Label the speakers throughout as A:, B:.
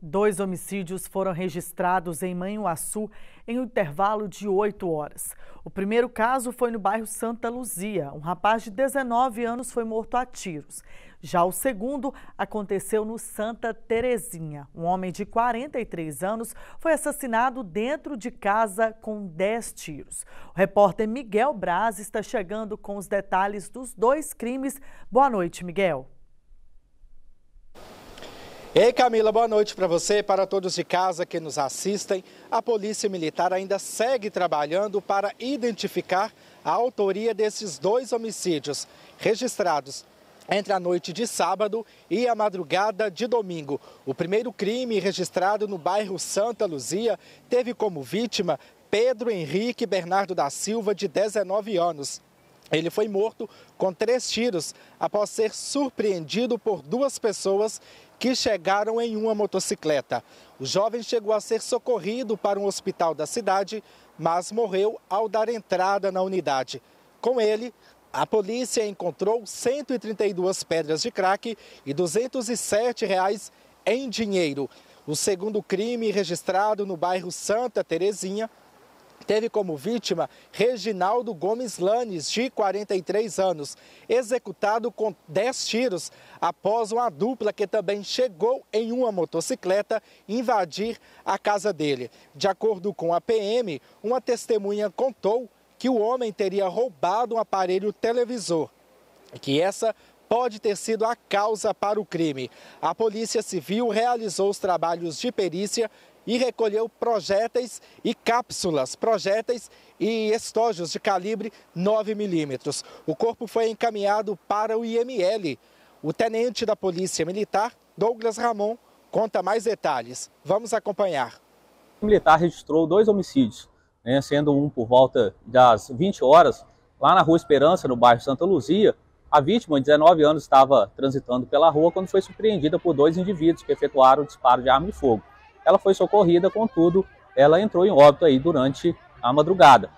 A: Dois homicídios foram registrados em Manhuaçu em um intervalo de oito horas. O primeiro caso foi no bairro Santa Luzia. Um rapaz de 19 anos foi morto a tiros. Já o segundo aconteceu no Santa Terezinha. Um homem de 43 anos foi assassinado dentro de casa com 10 tiros. O repórter Miguel Braz está chegando com os detalhes dos dois crimes. Boa noite, Miguel.
B: Ei, Camila, boa noite para você e para todos de casa que nos assistem. A Polícia Militar ainda segue trabalhando para identificar a autoria desses dois homicídios registrados entre a noite de sábado e a madrugada de domingo. O primeiro crime registrado no bairro Santa Luzia teve como vítima Pedro Henrique Bernardo da Silva, de 19 anos. Ele foi morto com três tiros após ser surpreendido por duas pessoas que chegaram em uma motocicleta. O jovem chegou a ser socorrido para um hospital da cidade, mas morreu ao dar entrada na unidade. Com ele, a polícia encontrou 132 pedras de crack e 207 reais em dinheiro. O segundo crime registrado no bairro Santa Terezinha teve como vítima Reginaldo Gomes Lanes, de 43 anos, executado com 10 tiros após uma dupla que também chegou em uma motocicleta invadir a casa dele. De acordo com a PM, uma testemunha contou que o homem teria roubado um aparelho televisor, que essa pode ter sido a causa para o crime. A Polícia Civil realizou os trabalhos de perícia e recolheu projéteis e cápsulas, projéteis e estojos de calibre 9 milímetros. O corpo foi encaminhado para o IML. O tenente da Polícia Militar, Douglas Ramon, conta mais detalhes. Vamos acompanhar.
C: O militar registrou dois homicídios, né, sendo um por volta das 20 horas, lá na Rua Esperança, no bairro Santa Luzia. A vítima, de 19 anos, estava transitando pela rua quando foi surpreendida por dois indivíduos que efetuaram o disparo de arma de fogo. Ela foi socorrida, contudo, ela entrou em óbito aí durante a madrugada.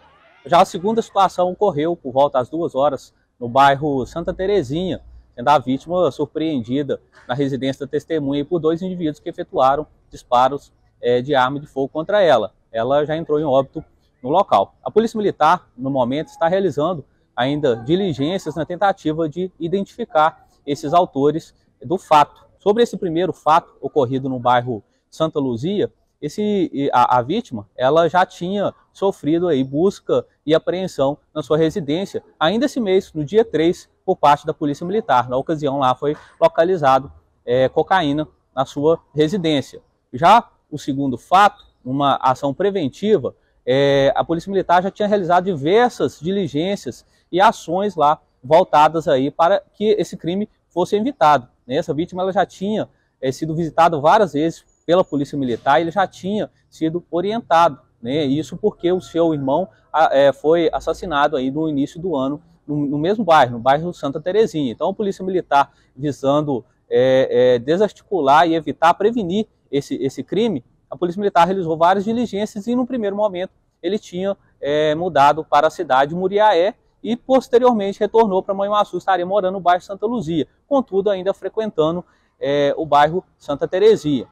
C: Já a segunda situação ocorreu por volta às duas horas no bairro Santa Terezinha, sendo a vítima surpreendida na residência da testemunha por dois indivíduos que efetuaram disparos é, de arma de fogo contra ela. Ela já entrou em óbito no local. A Polícia Militar, no momento, está realizando ainda diligências na tentativa de identificar esses autores do fato. Sobre esse primeiro fato ocorrido no bairro Santa Luzia, esse, a, a, vítima ela já tinha sofrido aí busca e apreensão na sua residência ainda esse mês, no dia 3, por parte da Polícia Militar. Na ocasião lá foi localizado é, cocaína na sua residência. Já o segundo fato, uma ação preventiva, é, a Polícia Militar já tinha realizado diversas diligências e ações lá voltadas aí para que esse crime fosse evitado. Né? Essa vítima ela já tinha é, sido visitada várias vezes pela Polícia Militar, ele já tinha sido orientado. Né? Isso porque o seu irmão ah, é, foi assassinado aí no início do ano no, no, mesmo bairro, no bairro Santa Terezinha. Então a Polícia Militar, visando é, é, desarticular e evitar, prevenir esse, esse crime, a Polícia Militar realizou várias diligências e no primeiro momento ele tinha é, mudado para a cidade de Muriaé, e posteriormente retornou para Manhuaçu, estaria morando no bairro Santa Luzia, contudo ainda frequentando é, o bairro Santa Terezinha.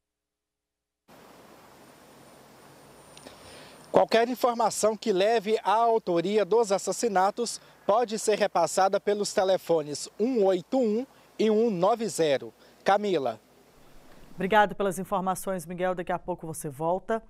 C: Qualquer informação que
B: leve à autoria dos assassinatos pode ser repassada pelos telefones
A: 181 e 190. Camila. Obrigada pelas informações, Miguel. Daqui a pouco você volta.